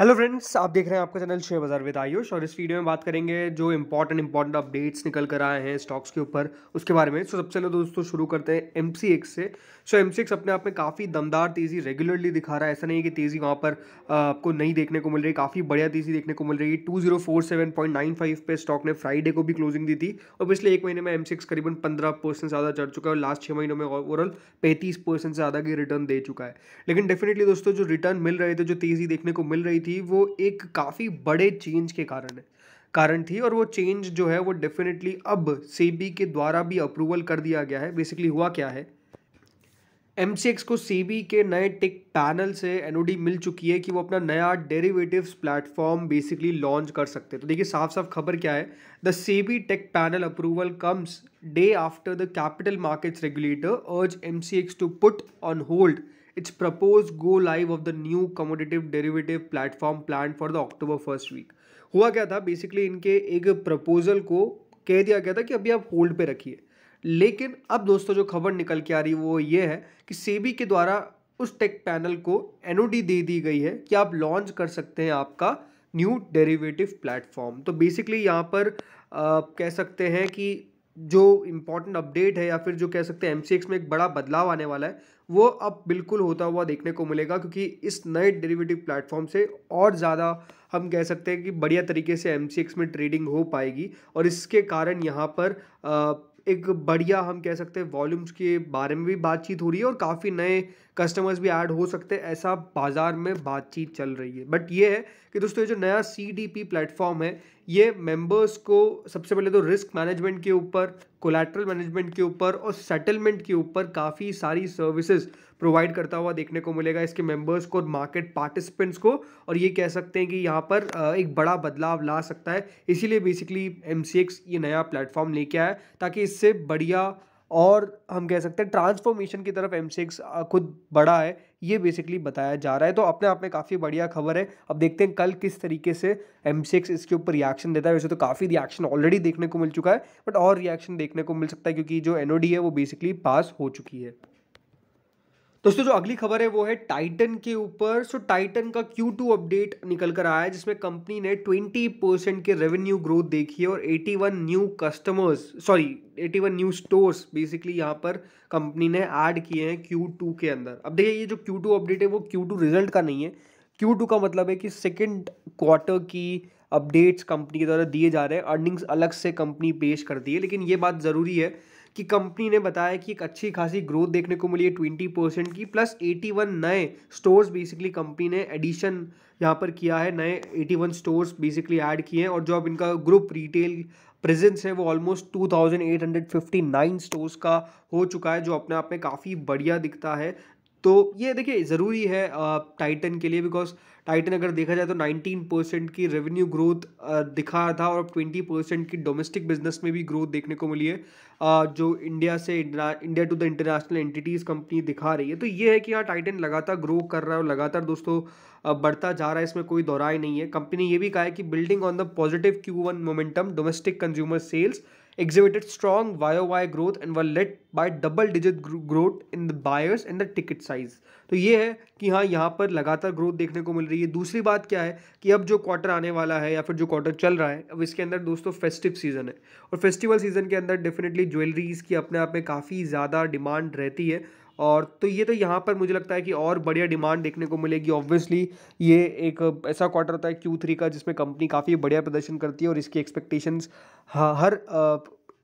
Hello friends आप देख रहे हैं आपका channel share Bazaar with Ayush और इस वीडियो में बात करेंगे जो इंपॉर्टेंट इंपॉर्टेंट अपडेट्स निकल कर आए हैं स्टॉक्स के ऊपर उसके बारे में सो so, सबसे पहले दोस्तों शुरू करते हैं एम सी एक्स से सो सी एक्स अपने आप में काफ़ी दमदार तेज़ी रेगुलरली दिखा रहा है ऐसा नहीं है कि तेज़ी वहाँ पर आपको नहीं देखने को मिल रही काफ़ी बढ़िया तेज़ी देखने को मिल रही है टू पर स्टॉक ने फ्राइडे को भी क्लोजिंग दी थी और पिछले एक महीने में एम करीबन पंद्रह ज़्यादा चढ़ चुका है और लास्ट छः महीनों में ओवरऑल पैंतीस से ज़्यादा की रिटर्न दे चुका है लेकिन डेफिनेटली दोस्तों जो रिटर्न मिल रहे थे जो तेज़ी देखने को मिल रही थी थी वो एक काफ़ी बड़े चेंज के कारण है कारण थी और वो चेंज जो है वो डेफिनेटली अब सेबी के द्वारा भी अप्रूवल कर दिया गया है बेसिकली हुआ क्या है एम को सेबी के नए टिक पैनल से एन मिल चुकी है कि वो अपना नया डेरिवेटिव्स प्लेटफॉर्म बेसिकली लॉन्च कर सकते हैं तो देखिए साफ साफ खबर क्या है the SEBI tech panel approval comes day after the capital markets regulator urged them to put on hold its proposed go live of the new commoditative derivative platform planned for the October first week. हुआ क्या था basically इनके एक proposal को कह दिया गया था कि अभी आप होल्ड पे रखिए लेकिन अब दोस्तों जो खबर निकल के आ रही है वो ये है कि सेबी के द्वारा उस टेक पैनल को एनओडी दे दी गई है कि आप लॉन्च कर सकते हैं आपका न्यू डेरिवेटिव प्लेटफॉर्म तो बेसिकली यहाँ पर आप कह सकते हैं कि जो इम्पोर्टेंट अपडेट है या फिर जो कह सकते हैं एम में एक बड़ा बदलाव आने वाला है वो अब बिल्कुल होता हुआ देखने को मिलेगा क्योंकि इस नए डेरिवेटिव प्लेटफॉर्म से और ज़्यादा हम कह सकते हैं कि बढ़िया तरीके से एम में ट्रेडिंग हो पाएगी और इसके कारण यहाँ पर एक बढ़िया हम कह सकते हैं वॉल्यूम्स के बारे में भी बातचीत हो रही है और काफ़ी नए कस्टमर्स भी ऐड हो सकते हैं ऐसा बाज़ार में बातचीत चल रही है बट ये है कि दोस्तों ये जो नया सी डी पी प्लेटफॉर्म है ये मेंबर्स को सबसे पहले तो रिस्क मैनेजमेंट के ऊपर कोलेट्रल मैनेजमेंट के ऊपर और सेटलमेंट के ऊपर काफ़ी सारी सर्विसेज प्रोवाइड करता हुआ देखने को मिलेगा इसके मेंबर्स को और मार्केट पार्टिसिपेंट्स को और ये कह सकते हैं कि यहाँ पर एक बड़ा बदलाव ला सकता है इसीलिए बेसिकली एम ये नया प्लेटफॉर्म लेके आया ताकि इससे बढ़िया और हम कह सकते हैं ट्रांसफॉर्मेशन की तरफ एम सिक्स खुद बड़ा है ये बेसिकली बताया जा रहा है तो अपने आप में काफ़ी बढ़िया खबर है अब देखते हैं कल किस तरीके से एम सिक्स इसके ऊपर रिएक्शन देता है वैसे तो काफ़ी रिएक्शन ऑलरेडी देखने को मिल चुका है बट और रिएक्शन देखने को मिल सकता है क्योंकि जो एन है वो बेसिकली पास हो चुकी है तो दोस्तों जो अगली खबर है वो है टाइटन के ऊपर सो टाइटन का Q2 अपडेट निकल कर आया है जिसमें कंपनी ने 20 परसेंट के रेवेन्यू ग्रोथ देखी है और 81 new customers sorry 81 new stores basically यहाँ पर कंपनी ने ऐड किए हैं Q2 के अंदर अब देखिए ये जो Q2 अपडेट है वो Q2 रिजल्ट का नहीं है Q2 का मतलब है कि सेकेंड क्वार्टर की अपडेट्स कंपनी के द्वारा दिए जा रहे हैं अर्निंग्स अलग से कंपनी पेश करती है लेकिन ये बात ज़रूरी है कि कंपनी ने बताया कि एक अच्छी खासी ग्रोथ देखने को मिली है ट्वेंटी परसेंट की प्लस एटी वन नए स्टोर्स बेसिकली कंपनी ने एडिशन यहाँ पर किया है नए eighty one stores basically add किए हैं और जो अब इनका ग्रुप रिटेल प्रेजेंस है वो almost two thousand eight hundred fifty nine stores का हो चुका है जो अपने आप में काफ़ी बढ़िया दिखता है तो ये देखिए ज़रूरी है टाइटन के लिए बिकॉज टाइटन अगर देखा जाए तो 19 परसेंट की रेवेन्यू ग्रोथ दिखा था और ट्वेंटी 20 परसेंट की डोमेस्टिक बिजनेस में भी ग्रोथ देखने को मिली है जो इंडिया से India to the international entities company दिखा रही है तो ये है कि हाँ टाइटन लगातार ग्रो कर रहा है और लगातार दोस्तों बढ़ता जा रहा है इसमें कोई दोहराई नहीं है कंपनी ये भी कहा है कि building on the positive Q one momentum domestic consumer sales exhibited strong YOY growth and were led by double digit growth in the buyers and the ticket size तो ये है कि हाँ यहाँ पर लगातार ग्रोथ देखने को मिल रही है दूसरी बात क्या है कि अब जो क्वार्टर आने वाला है या फिर जो क्वार्टर चल रहा है अब इसके अंदर दोस्तों फेस्टिव सीज़न है और फेस्टिवल सीज़न के अंदर डेफिनेटली ज्वेलरीज़ की अपने आप में काफ़ी ज़्यादा डिमांड रहती है और तो ये तो यहाँ पर मुझे लगता है कि और बढ़िया डिमांड देखने को मिलेगी ऑब्वियसली ये एक ऐसा क्वार्टर होता है क्यू थ्री का जिसमें कंपनी काफ़ी बढ़िया प्रदर्शन करती है और इसकी एक्सपेक्टेशंस हर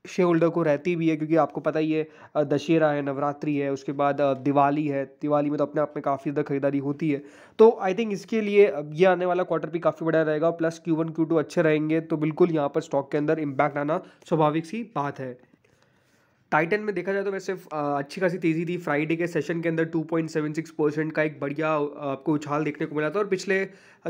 शेयर होल्डर को रहती भी है क्योंकि आपको पता ही है दशहरा है नवरात्रि है उसके बाद दिवाली है दिवाली में तो अपने आप में काफ़ी ज़्यादा खरीदारी होती है तो आई थिंक इसके लिए ये आने वाला क्वार्टर भी काफ़ी बढ़िया रहेगा plus Q one Q two अच्छे रहेंगे तो बिल्कुल यहाँ पर स्टॉक के अंदर इम्पैक्ट आना स्वाभाविक सी बात है टाइटन में देखा जाए तो वैसे अच्छी खासी तेज़ी थी फ्राइडे के सेशन के अंदर 2.76 परसेंट का एक बढ़िया आपको उछाल देखने को मिला था और पिछले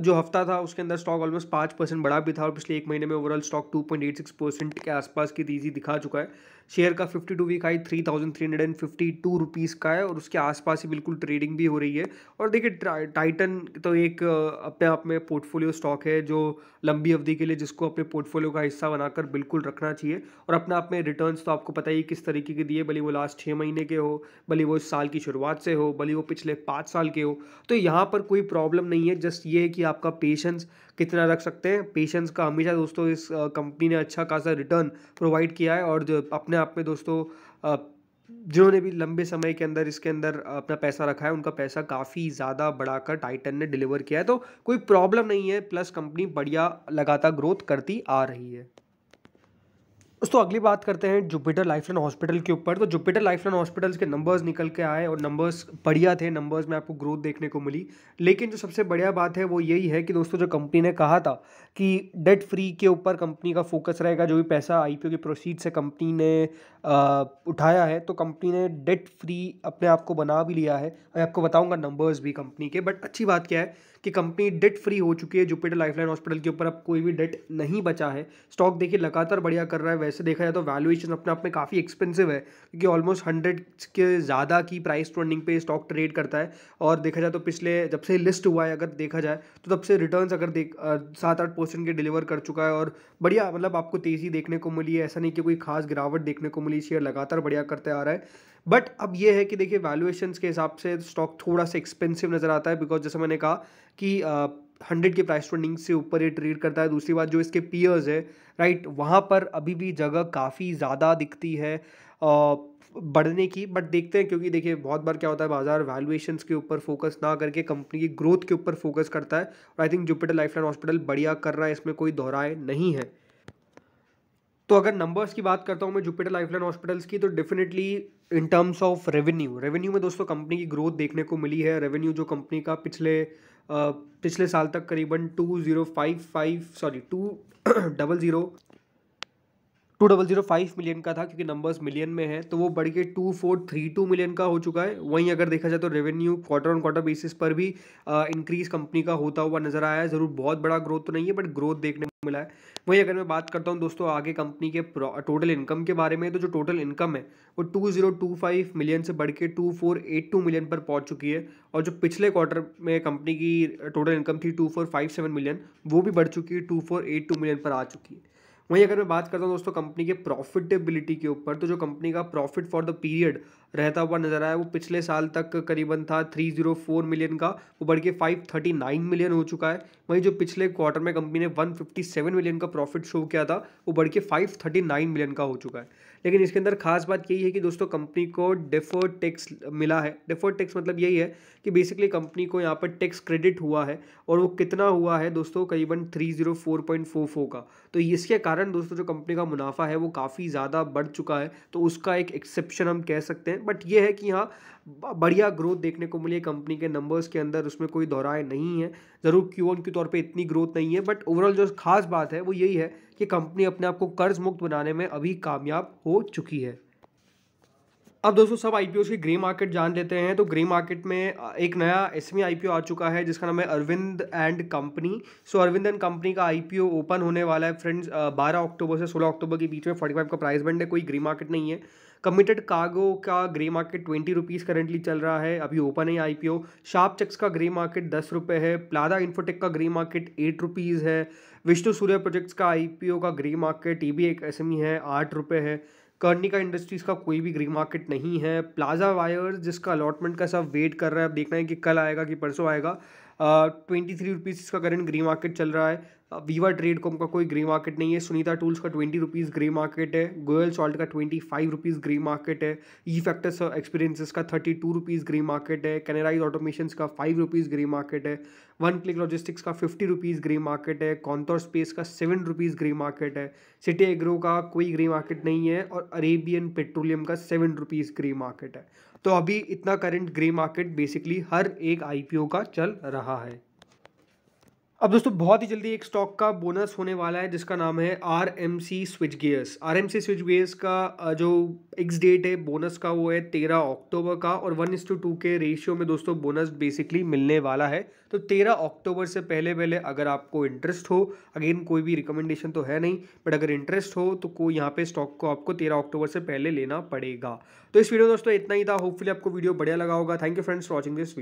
जो हफ्ता था उसके अंदर स्टॉक ऑलमोस्ट पाँच परसेंट बढ़ा भी था और पिछले एक महीने में ओवरऑल स्टॉक 2.86 परसेंट के आसपास की तेज़ी दिखा चुका है शेयर का fifty two week high three thousand three hundred and fifty two rupees का है और उसके आसपास ही बिल्कुल ट्रेडिंग भी हो रही है और देखिए टाइटन तो एक अपने आप में पोर्टफोलियो स्टॉक है जो लंबी अवधि के लिए जिसको अपने पोर्टफोलियो का हिस्सा बनाकर बिल्कुल रखना चाहिए और अपने आप में रिटर्न तो आपको पता ही किस तरीके के दिए भले वो लास्ट छः महीने के हो भले वो इस साल की शुरुआत से हो भले वो पिछले पाँच साल के हो तो यहाँ पर कोई प्रॉब्लम नहीं है जस्ट ये है कि आपका पेशेंस कितना रख सकते हैं पेशेंस का हमेशा दोस्तों इस कंपनी ने अच्छा खासा रिटर्न प्रोवाइड किया है और जो अपने अपने आप में दोस्तों जिन्होंने भी लंबे समय के अंदर इसके अंदर अपना पैसा रखा है उनका पैसा काफ़ी ज़्यादा बढ़ाकर टाइटन ने डिलीवर किया है तो कोई प्रॉब्लम नहीं है प्लस कंपनी बढ़िया लगातार ग्रोथ करती आ रही है दोस्तों अगली बात करते हैं जुपिटर लाइफलाइन हॉस्पिटल के ऊपर तो जुपिटर लाइफलाइन हॉस्पिटल्स के नंबर्स निकल के आए और नंबर्स बढ़िया थे नंबर्स में आपको ग्रोथ देखने को मिली लेकिन जो सबसे बढ़िया बात है वो यही है कि दोस्तों जो कंपनी ने कहा था कि डेट फ्री के ऊपर कंपनी का फोकस रहेगा जो भी पैसा आई के प्रोसीड से कंपनी ने आ, उठाया है तो कंपनी ने डेट फ्री अपने आप को बना भी लिया है मैं आपको बताऊँगा नंबर्स भी कंपनी के बट अच्छी बात क्या है कि कंपनी डेट फ्री हो चुकी है जुपिटर लाइफलाइन हॉस्पिटल के ऊपर अब कोई भी डेट नहीं बचा है स्टॉक देखिए लगातार बढ़िया कर रहा है वैसे देखा जाए तो वैल्यूएशन अपने आप में काफ़ी एक्सपेंसिव है क्योंकि ऑलमोस्ट हंड्रेड के ज़्यादा की प्राइस ट्रेंडिंग पे स्टॉक ट्रेड करता है और देखा जाए तो पिछले जब से लिस्ट हुआ है अगर देखा जाए तो तब से रिटर्न अगर देख सात आठ परसेंट के डिलीवर कर चुका है और बढ़िया मतलब आपको तेज़ी देखने को मिली है ऐसा नहीं कि कोई खास गिरावट देखने को मिली शेयर लगातार बढ़िया करते आ रहा है बट अब ये है कि देखिए वैल्यूएशन के हिसाब से स्टॉक थोड़ा सा एक्सपेंसिव नज़र आता है बिकॉज जैसे मैंने कहा कि हंड्रेड के प्राइस ट्रेंडिंग से ऊपर ये ट्रेड करता है दूसरी बात जो इसके पीयर्स है राइट वहाँ पर अभी भी जगह काफ़ी ज़्यादा दिखती है आ, बढ़ने की बट देखते हैं क्योंकि देखिए बहुत बार क्या होता है बाजार वैल्यूएशंस के ऊपर फोकस ना करके कंपनी की ग्रोथ के ऊपर फोकस करता है और I think Jupiter Lifeline hospital बढ़िया कर रहा है इसमें कोई दोहराए नहीं है तो अगर नंबर्स की बात करता हूँ मैं जुपिटर लाइफलाइन हॉस्पिटल्स की तो definitely in terms of revenue revenue में दोस्तों कंपनी की ग्रोथ देखने को मिली है रेवेन्यू जो कंपनी का पिछले आ, पिछले साल तक करीबन two zero five five sorry two double zero two double zero five million का था क्योंकि नंबर्स मिलियन में है तो वो बढ़ के two four three two million का हो चुका है वहीं अगर देखा जाए तो revenue quarter on quarter basis पर भी इंक्रीज कंपनी का होता हुआ नजर आया है ज़रूर बहुत बड़ा ग्रोथ तो नहीं है बट ग्रोथ देखने मिला है वहीं अगर मैं बात करता हूँ दोस्तों आगे कंपनी के टोटल इनकम के बारे में तो जो टोटल इनकम है वो 2025 मिलियन से बढ़ के 2482 मिलियन पर पहुँच चुकी है और जो पिछले क्वार्टर में कंपनी की टोटल इनकम थी 2457 मिलियन वो भी बढ़ चुकी है 2482 मिलियन पर आ चुकी है वहीं अगर मैं बात करता हूँ दोस्तों कंपनी के प्रॉफिटेबिलिटी के ऊपर तो जो कंपनी का प्रॉफिट फॉर द पीरियड रहता हुआ नजर आया वो पिछले साल तक करीबन था 304 मिलियन का वो बढ़ के 539 मिलियन हो चुका है वहीं जो पिछले क्वार्टर में कंपनी ने 157 मिलियन का प्रॉफिट शो किया था वो बढ़ के 539 मिलियन का हो चुका है लेकिन इसके अंदर खास बात यही है कि दोस्तों कंपनी को डिफर्ड टैक्स मिला है डिफर्ड टैक्स मतलब यही है कि बेसिकली कंपनी को यहाँ पर टैक्स क्रेडिट हुआ है और वो कितना हुआ है दोस्तों करीबन थ्री oh का तो इसके कारण दोस्तों जो कंपनी का मुनाफा है वो काफ़ी ज़्यादा बढ़ चुका है तो उसका एक एक्सेप्शन हम कह सकते हैं बट ये है कि हाँ बढ़िया ग्रोथ देखने को मिली है कंपनी के नंबर्स के अंदर उसमें कोई दोहराए नहीं है ज़रूर क्यू ऑन के तौर पे इतनी ग्रोथ नहीं है बट ओवरऑल जो खास बात है वो यही है कि कंपनी अपने आप को कर्ज मुक्त बनाने में अभी कामयाब हो चुकी है अब दोस्तों सब आई की ग्रे मार्केट जान लेते हैं तो ग्रे मार्केट में एक नया एस एम e आ चुका है जिसका नाम है Arvind and company so Arvind and company का आई ओपन होने वाला है फ्रेंड्स बारह अक्टूबर से सोलह अक्टूबर के बीच में फोर्टी फाइव का प्राइस बैंड है कोई ग्रे मार्केट नहीं है कमिटेड कार्गो का grey market twenty rupees currently चल रहा है अभी ओपन है आई शार्प चेक्स का ग्रे मार्केट दस रुपये है प्लादा इन्फोटेक का ग्रे मार्केट एट रुपीज़ है विष्णु सूर्य प्रोजेक्ट्स का आई का ग्रे मार्केट ये भी एक एस e है आठ रुपये है कर्निका इंडस्ट्रीज़ का कोई भी ग्रे मार्केट नहीं है प्लाजा वायर जिसका अलॉटमेंट का सब वेट कर रहा है अब देखना है कि कल आएगा कि परसों आएगा ट्वेंटी थ्री रुपीज़ इसका करंट ग्रे मार्केट चल रहा है वीवा ट्रेड कॉम का कोई ग्रे मार्केट नहीं है सुनीता टूल्स का ट्वेंटी रुपीज़ ग्रे मार्केट है गोयल सॉल्ट का twenty five rupees grey market है ई फैक्टर्स एक्सपीरियंसिस का thirty two rupees grey market है कैनराइज ऑटोमेशन का फाइव रुपीज़ ग्रे मार्केट है वन क्लिक लॉजिस्टिक्स का फिफ्टी रुपीज़ ग्रे मार्केट है Kontor space का सेवन रुपीज़ ग्रे मार्केट है city agro का कोई ग्रे मार्केट नहीं है और अरेबियन पेट्रोलियम का सेवन रुपीज़ ग्रे मार्केट है तो अभी इतना करंट ग्रे मार्केट बेसिकली हर एक ओ का चल रहा है अब दोस्तों बहुत ही जल्दी एक स्टॉक का बोनस होने वाला है जिसका नाम है R M C switch gears R M C switch gears का जो एक्स डेट है बोनस का वो है तेरह अक्टूबर का और वन इंस टू टू के रेशियो में दोस्तों बोनस बेसिकली मिलने वाला है तो तेरह अक्टूबर से पहले पहले अगर आपको इंटरेस्ट हो अगेन कोई भी रिकमेंडेशन तो है नहीं बट अगर इंटरेस्ट हो तो कोई यहाँ पे स्टॉक को आपको तेरह अक्टूबर से पहले लेना पड़ेगा तो इस वीडियो दोस्तों इतना ही था होपफुली आपको वीडियो बढ़िया लगा होगा thank you friends watching this